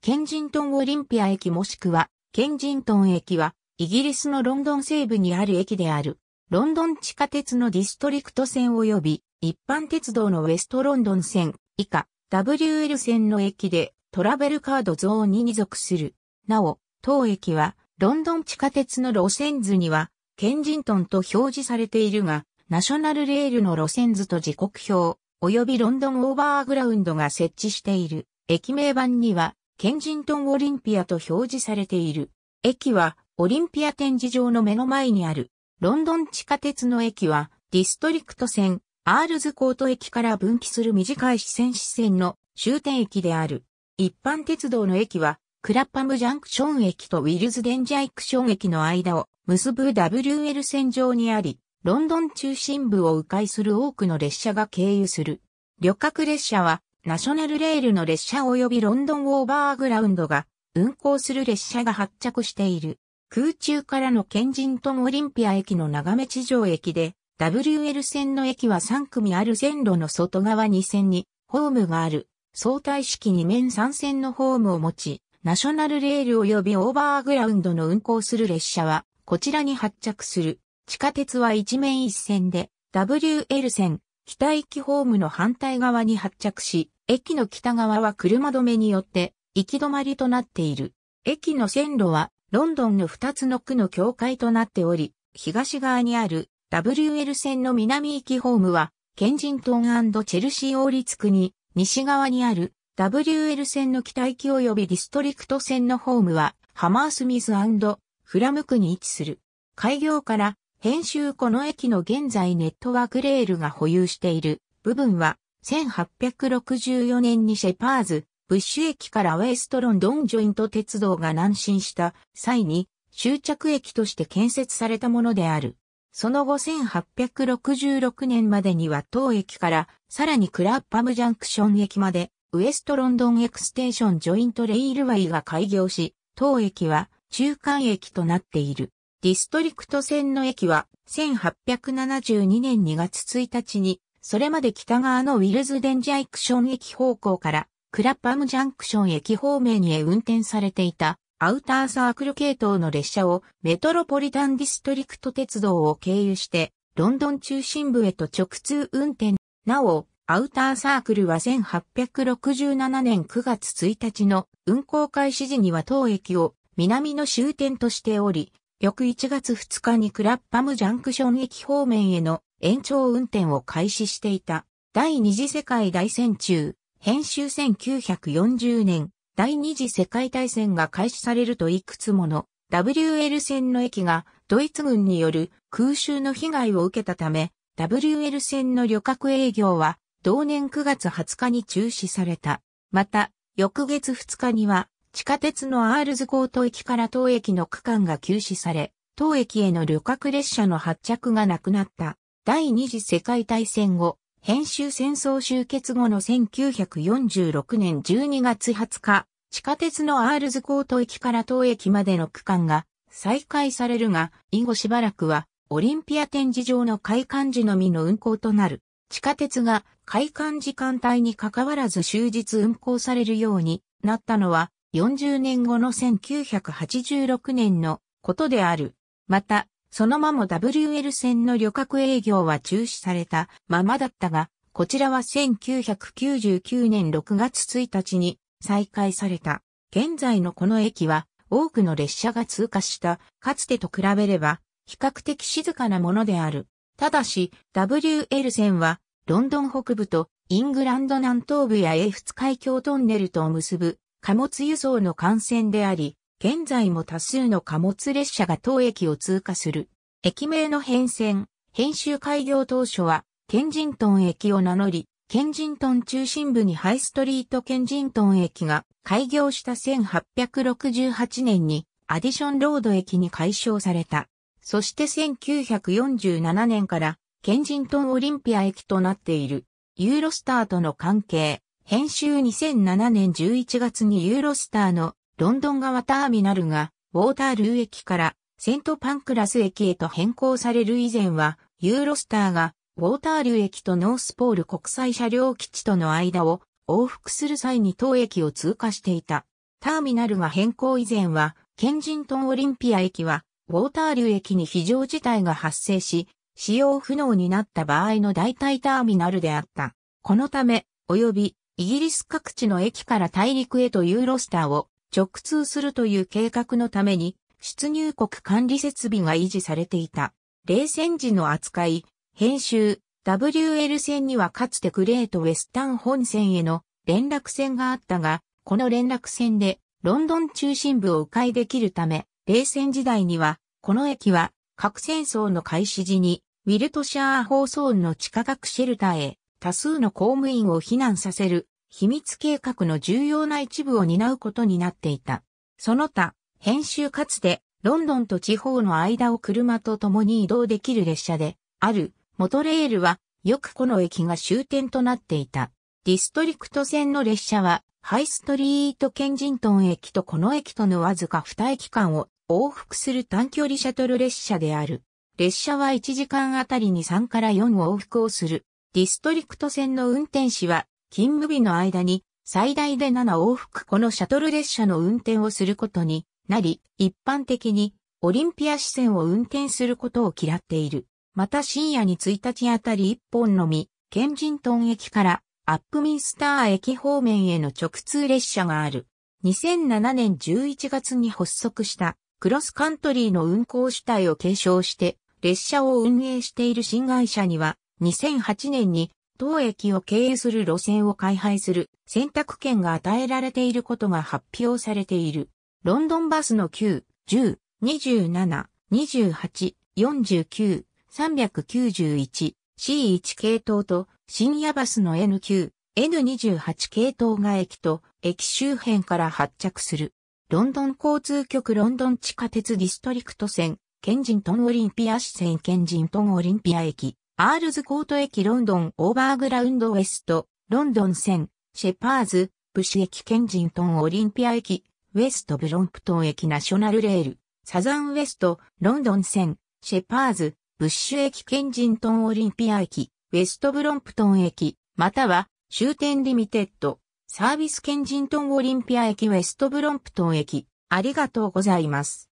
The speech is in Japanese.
ケンジントンオリンピア駅もしくは、ケンジントン駅は、イギリスのロンドン西部にある駅である。ロンドン地下鉄のディストリクト線及び、一般鉄道のウェストロンドン線、以下、WL 線の駅で、トラベルカードゾーンに属する。なお、当駅は、ロンドン地下鉄の路線図には、ケンジントンと表示されているが、ナショナルレールの路線図と時刻表、及びロンドンオーバーグラウンドが設置している。駅名板には、ケンジントンオリンピアと表示されている。駅はオリンピア展示場の目の前にある。ロンドン地下鉄の駅はディストリクト線アールズコート駅から分岐する短い視線支線の終点駅である。一般鉄道の駅はクラッパムジャンクション駅とウィルズデンジャイクション駅の間を結ぶ WL 線上にあり、ロンドン中心部を迂回する多くの列車が経由する。旅客列車はナショナルレールの列車及びロンドンオーバーグラウンドが運行する列車が発着している。空中からのケンジントンオリンピア駅の眺め地上駅で、WL 線の駅は3組ある線路の外側2線にホームがある相対式2面3線のホームを持ち、ナショナルレール及びオーバーグラウンドの運行する列車はこちらに発着する。地下鉄は1面1線で WL 線、北駅ホームの反対側に発着し、駅の北側は車止めによって行き止まりとなっている。駅の線路はロンドンの2つの区の境界となっており、東側にある WL 線の南行きホームは、ケンジントンチェルシー王立区に、西側にある WL 線の北行き及びディストリクト線のホームは、ハマースミスフラム区に位置する。開業から編集この駅の現在ネットワークレールが保有している部分は1864年にシェパーズ、ブッシュ駅からウェストロンドンジョイント鉄道が南進した際に終着駅として建設されたものである。その後1866年までには当駅からさらにクラッパムジャンクション駅までウエストロンドンエクステーションジョイントレイルワイが開業し、当駅は中間駅となっている。ディストリクト線の駅は1872年2月1日に、それまで北側のウィルズデンジャイクション駅方向からクラッパムジャンクション駅方面へ運転されていたアウターサークル系統の列車をメトロポリタンディストリクト鉄道を経由してロンドン中心部へと直通運転。なお、アウターサークルは1867年9月1日の運行開始時には当駅を南の終点としており、翌1月2日にクラッパムジャンクション駅方面への延長運転を開始していた。第二次世界大戦中、編集1940年、第二次世界大戦が開始されるといくつもの WL 線の駅がドイツ軍による空襲の被害を受けたため、WL 線の旅客営業は同年9月20日に中止された。また、翌月2日には地下鉄のアールズコート駅から当駅の区間が休止され、当駅への旅客列車の発着がなくなった。第二次世界大戦後、編集戦争終結後の1946年12月20日、地下鉄のアールズコート駅から当駅までの区間が再開されるが、以後しばらくはオリンピア展示場の開館時のみの運行となる。地下鉄が開館時間帯に関わらず終日運行されるようになったのは40年後の1986年のことである。また、そのまま WL 線の旅客営業は中止されたままだったが、こちらは1999年6月1日に再開された。現在のこの駅は多くの列車が通過したかつてと比べれば比較的静かなものである。ただし、WL 線はロンドン北部とイングランド南東部や英仏海峡トンネルとを結ぶ貨物輸送の幹線であり、現在も多数の貨物列車が当駅を通過する。駅名の変遷、編集開業当初は、ケンジントン駅を名乗り、ケンジントン中心部にハイストリートケンジントン駅が開業した1868年にアディションロード駅に改称された。そして1947年からケンジントンオリンピア駅となっている。ユーロスターとの関係、編集2007年11月にユーロスターのロンドン側ターミナルがウォータールー駅からセントパンクラス駅へと変更される以前はユーロスターがウォータールー駅とノースポール国際車両基地との間を往復する際に当駅を通過していた。ターミナルが変更以前はケンジントンオリンピア駅はウォータールー駅に非常事態が発生し使用不能になった場合の代替ターミナルであった。このため、及びイギリス各地の駅から大陸へとユーロスターを直通するという計画のために、出入国管理設備が維持されていた。冷戦時の扱い、編集、WL 線にはかつてグレートウェスタン本線への連絡線があったが、この連絡線でロンドン中心部を迂回できるため、冷戦時代には、この駅は核戦争の開始時に、ウィルトシャー放送の地下核シェルターへ多数の公務員を避難させる秘密計画の重要な一部を担うことになっていた。その他、編集かつてロンドンと地方の間を車と共に移動できる列車であるモトレールはよくこの駅が終点となっていた。ディストリクト線の列車はハイストリートケンジントン駅とこの駅とのわずか2駅間を往復する短距離シャトル列車である。列車は1時間あたりに3から4往復をする。ディストリクト線の運転士は、勤務日の間に、最大で7往復このシャトル列車の運転をすることになり、一般的にオリンピア支線を運転することを嫌っている。また深夜に1日あたり1本のみ、ケンジントン駅からアップミンスター駅方面への直通列車がある。2007年11月に発足したクロスカントリーの運行主体を継承して列車を運営している新会社には2008年に当駅を経由する路線を開廃する選択権が与えられていることが発表されている。ロンドンバスの9、10、27、28、49、391、C1 系統と深夜バスの N9、N28 系統が駅と駅周辺から発着する。ロンドン交通局ロンドン地下鉄ディストリクト線、ケンジントンオリンピア支線ケンジントンオリンピア駅、アールズコート駅ロンドンオーバーグラウンドウェスト、ロンドン線、シェパーズ、ブシ駅ケンジントンオリンピア駅、ウェストブロンプトン駅ナショナルレール、サザンウェスト、ロンドン線、シェパーズ、ブッシュ駅ケンジントンオリンピア駅、ウェストブロンプトン駅、または終点リミテッド、サービスケンジントンオリンピア駅ウェストブロンプトン駅、ありがとうございます。